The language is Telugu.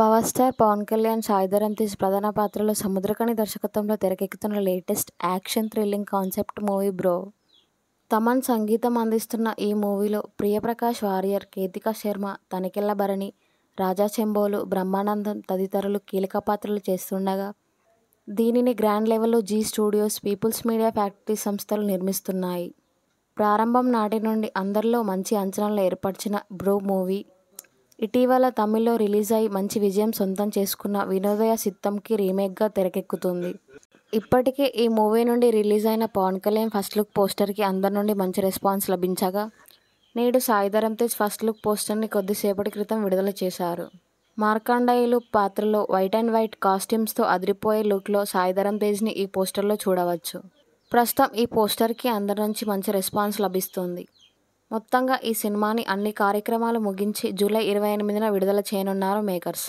పవర్ స్టార్ పవన్ కళ్యాణ్ సాయిధరం తీసి ప్రధాన పాత్రలో సముద్రకణి దర్శకత్వంలో తెరకెక్కుతున్న latest action thrilling concept movie Bro Thaman సంగీతం అందిస్తున్న ఈ మూవీలో ప్రియప్రకాష్ వారియర్ కేతికా శర్మ తనికెళ్ల భరణి రాజా చెంబోలు బ్రహ్మానందం తదితరులు కీలక పాత్రలు చేస్తుండగా దీనిని గ్రాండ్ లెవెల్లో Zee Studios People's Media Factory సంస్థలు నిర్మిస్తున్నాయి ప్రారంభం నాటి నుండి అందరిలో మంచి అంచనాలు ఏర్పరిచిన బ్రో మూవీ ఇటీవల తమిళ్లో రిలీజ్ అయి మంచి విజయం సొంతం చేసుకున్న వినోదయ సిత్తంకి రీమేక్గా తెరకెక్కుతుంది ఇప్పటికే ఈ మూవీ నుండి రిలీజ్ అయిన పవన్ కళ్యాణ్ ఫస్ట్ లుక్ పోస్టర్కి అందరి నుండి మంచి రెస్పాన్స్ లభించగా నేడు సాయిధరం తేజ్ ఫస్ట్ లుక్ పోస్టర్ని కొద్దిసేపటి క్రితం విడుదల చేశారు మార్కాండాయులు పాత్రలో వైట్ అండ్ వైట్ కాస్ట్యూమ్స్తో అదిరిపోయే లుక్లో సాయిధరం తేజ్ని ఈ పోస్టర్లో చూడవచ్చు ప్రస్తుతం ఈ పోస్టర్కి అందరి నుంచి మంచి రెస్పాన్స్ లభిస్తుంది మొత్తంగా ఈ సినిమాని అన్ని కార్యక్రమాలు ముగించి జూలై ఇరవై ఎనిమిదిన విడుదల చేయనున్నారు మేకర్స్